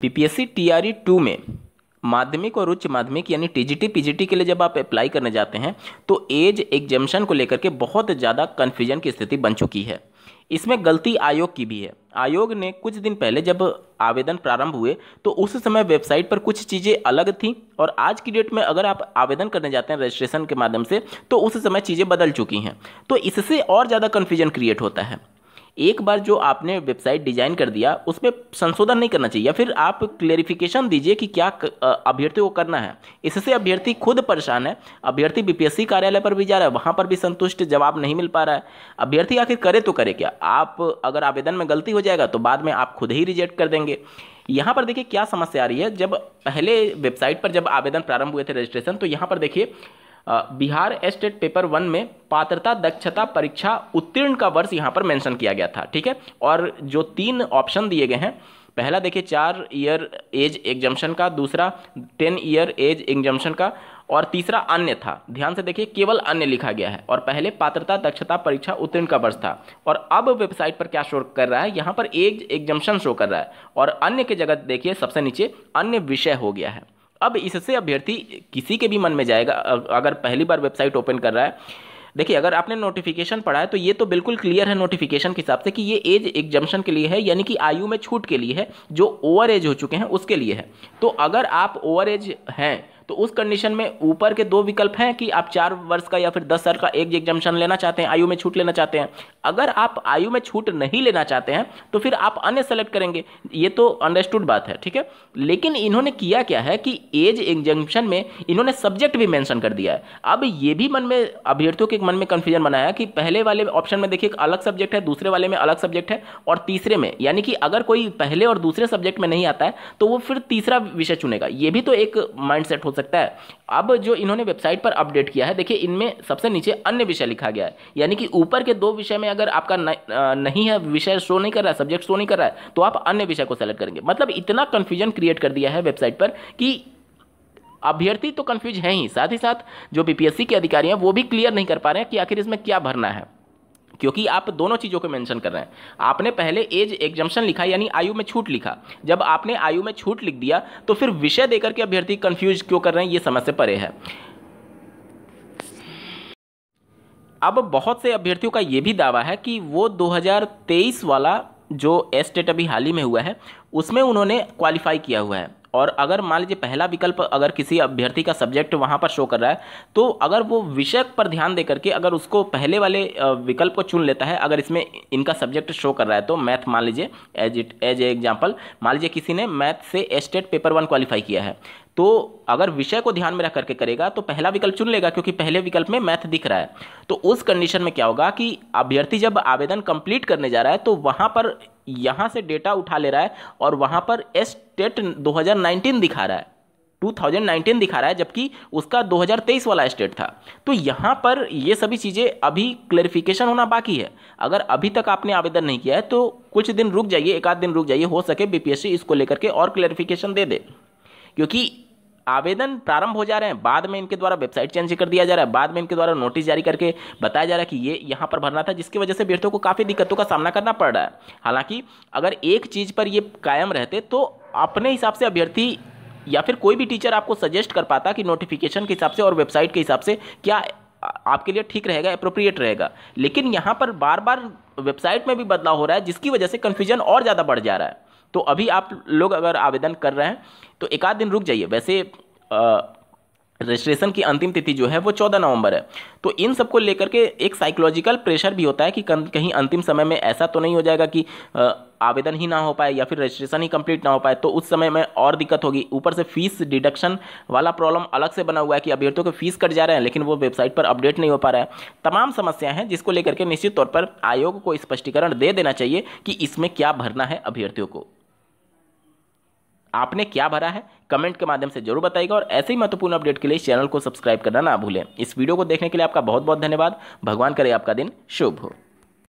PPSC TRE to में माध्यमिक और उच्च माध्यमिक यानी टीजीटी पीजीटी के लिए जब आप अप्लाई करने जाते हैं तो एज एग्जामेशन को लेकर के बहुत ज़्यादा कन्फ्यूजन की स्थिति बन चुकी है इसमें गलती आयोग की भी है आयोग ने कुछ दिन पहले जब आवेदन प्रारंभ हुए तो उस समय वेबसाइट पर कुछ चीज़ें अलग थी और आज की डेट में अगर आप आवेदन करने जाते हैं रजिस्ट्रेशन के माध्यम से तो उस समय चीज़ें बदल चुकी हैं तो इससे और ज़्यादा कन्फ्यूजन क्रिएट होता है एक बार जो आपने वेबसाइट डिजाइन कर दिया उसमें संशोधन नहीं करना चाहिए या फिर आप क्लेरिफिकेशन दीजिए कि क्या अभ्यर्थी को करना है इससे अभ्यर्थी खुद परेशान है अभ्यर्थी बीपीएससी कार्यालय पर भी जा रहा है वहाँ पर भी संतुष्ट जवाब नहीं मिल पा रहा है अभ्यर्थी आखिर करे तो करे क्या आप अगर आवेदन में गलती हो जाएगा तो बाद में आप खुद ही रिजेक्ट कर देंगे यहाँ पर देखिए क्या समस्या आ रही है जब पहले वेबसाइट पर जब आवेदन प्रारंभ हुए थे रजिस्ट्रेशन तो यहाँ पर देखिए बिहार एस्टेट पेपर वन में पात्रता दक्षता परीक्षा उत्तीर्ण का वर्ष यहाँ पर मेंशन किया गया था ठीक है और जो तीन ऑप्शन दिए गए हैं पहला देखिए चार ईयर एज एग्जम्पन का दूसरा टेन ईयर एज एग्जम्पन का और तीसरा अन्य था ध्यान से देखिए केवल अन्य लिखा गया है और पहले पात्रता दक्षता परीक्षा उत्तीर्ण का वर्ष था और अब वेबसाइट पर क्या शो कर रहा है यहाँ पर एज एग्जम्पन शो कर रहा है और अन्य के जगह देखिए सबसे नीचे अन्य विषय हो गया है अब इससे अभ्यर्थी किसी के भी मन में जाएगा अगर पहली बार वेबसाइट ओपन कर रहा है देखिए अगर आपने नोटिफिकेशन पढ़ा है तो ये तो बिल्कुल क्लियर है नोटिफिकेशन के हिसाब से कि ये एज एग्जम्पन के लिए है यानी कि आयु में छूट के लिए है जो ओवर एज हो चुके हैं उसके लिए है तो अगर आप ओवर एज हैं तो उस कंडीशन में ऊपर के दो विकल्प हैं कि आप चार वर्ष का या फिर दस साल का एक एग्जामेशन लेना चाहते हैं आयु में छूट लेना चाहते हैं अगर आप आयु में छूट नहीं लेना चाहते हैं तो फिर आप अन्य सेलेक्ट करेंगे ये तो अंडरस्टूड बात है ठीक है लेकिन इन्होंने किया क्या है कि एज एग्जामेशन में इन्होंने सब्जेक्ट भी मैंशन कर दिया है अब ये भी मन में अभ्यर्थियों के मन में कन्फ्यूजन बनाया कि पहले वाले ऑप्शन में देखिए अलग सब्जेक्ट है दूसरे वाले में अलग सब्जेक्ट है और तीसरे में यानी कि अगर कोई पहले और दूसरे सब्जेक्ट में नहीं आता है तो वो फिर तीसरा विषय चुनेगा ये भी तो एक माइंड हो सकता है अब जो इन्होंने वेबसाइट पर अपडेट किया है देखिए इनमें सबसे नीचे अन्य विषय लिखा गया है यानी कि ऊपर के दो विषय में अगर आपका नहीं है विषय शो नहीं कर रहा है सब्जेक्ट शो नहीं कर रहा है तो आप अन्य विषय को सेलेक्ट करेंगे मतलब इतना कन्फ्यूजन क्रिएट कर दिया है वेबसाइट पर कि अभ्यर्थी तो कन्फ्यूज हैं ही साथ ही साथ जो बीपीएससी के अधिकारी हैं वो भी क्लियर नहीं कर पा रहे हैं कि आखिर इसमें क्या भरना है क्योंकि आप दोनों चीज़ों को मेंशन कर रहे हैं आपने पहले एज एग्जम्पन लिखा यानी आयु में छूट लिखा जब आपने आयु में छूट लिख दिया तो फिर विषय देकर के अभ्यर्थी कन्फ्यूज क्यों कर रहे हैं ये समझ से परे है अब बहुत से अभ्यर्थियों का ये भी दावा है कि वो 2023 वाला जो एस्टेट e अभी हाल ही में हुआ है उसमें उन्होंने क्वालिफाई किया हुआ है और अगर मान लीजिए पहला विकल्प अगर किसी अभ्यर्थी का सब्जेक्ट वहाँ पर शो कर रहा है तो अगर वो विषय पर ध्यान दे करके अगर उसको पहले वाले विकल्प को चुन लेता है अगर इसमें इनका सब्जेक्ट शो कर रहा है तो मैथ मान लीजिए as it as a example मान लीजिए किसी ने मैथ से स्टेट पेपर वन क्वालिफाई किया है तो अगर विषय को ध्यान में रख करके करेगा तो पहला विकल्प चुन लेगा क्योंकि पहले विकल्प में मैथ दिख रहा है तो उस कंडीशन में क्या होगा कि अभ्यर्थी जब आवेदन कंप्लीट करने जा रहा है तो वहाँ पर यहाँ से डेटा उठा ले रहा है और वहाँ पर एस टेट दिखा रहा है 2019 दिखा रहा है जबकि उसका 2023 वाला स्टेट था तो यहाँ पर ये सभी चीज़ें अभी क्लेरिफिकेशन होना बाकी है अगर अभी तक आपने आवेदन नहीं किया है तो कुछ दिन रुक जाइए एक आध दिन रुक जाइए हो सके बीपीएससी इसको लेकर के और क्लेरिफिकेशन दे दे क्योंकि आवेदन प्रारंभ हो जा रहे हैं बाद में इनके द्वारा वेबसाइट चेंज कर दिया जा रहा है बाद में इनके द्वारा नोटिस जारी करके बताया जा रहा है कि ये यहाँ पर भरना था जिसकी वजह से अभ्यर्थियों को काफ़ी दिक्कतों का सामना करना पड़ रहा है हालांकि अगर एक चीज़ पर ये कायम रहते तो अपने हिसाब से अभ्यर्थी या फिर कोई भी टीचर आपको सजेस्ट कर पाता कि नोटिफिकेशन के हिसाब से और वेबसाइट के हिसाब से क्या आपके लिए ठीक रहेगा अप्रोप्रिएट रहेगा लेकिन यहाँ पर बार बार वेबसाइट में भी बदलाव हो रहा है जिसकी वजह से कन्फ्यूजन और ज़्यादा बढ़ जा रहा है तो अभी आप लोग अगर आवेदन कर रहे हैं तो एक आध दिन रुक जाइए वैसे रजिस्ट्रेशन की अंतिम तिथि जो है वो चौदह नवंबर है तो इन सबको लेकर के एक साइकोलॉजिकल प्रेशर भी होता है कि कहीं अंतिम समय में ऐसा तो नहीं हो जाएगा कि आवेदन ही ना हो पाए या फिर रजिस्ट्रेशन ही कंप्लीट ना हो पाए तो उस समय में और दिक्कत होगी ऊपर से फीस डिडक्शन वाला प्रॉब्लम अलग से बना हुआ है कि अभ्यर्थियों के फीस कट जा रहे हैं लेकिन वो वेबसाइट पर अपडेट नहीं हो पा रहा है तमाम समस्याएं हैं जिसको लेकर के निश्चित तौर पर आयोग को स्पष्टीकरण दे देना चाहिए कि इसमें क्या भरना है अभ्यर्थियों को आपने क्या भरा है कमेंट के माध्यम से जरूर बताइएगा और ऐसे ही महत्वपूर्ण अपडेट के लिए चैनल को सब्सक्राइब करना ना भूलें इस वीडियो को देखने के लिए आपका बहुत बहुत धन्यवाद भगवान करे आपका दिन शुभ हो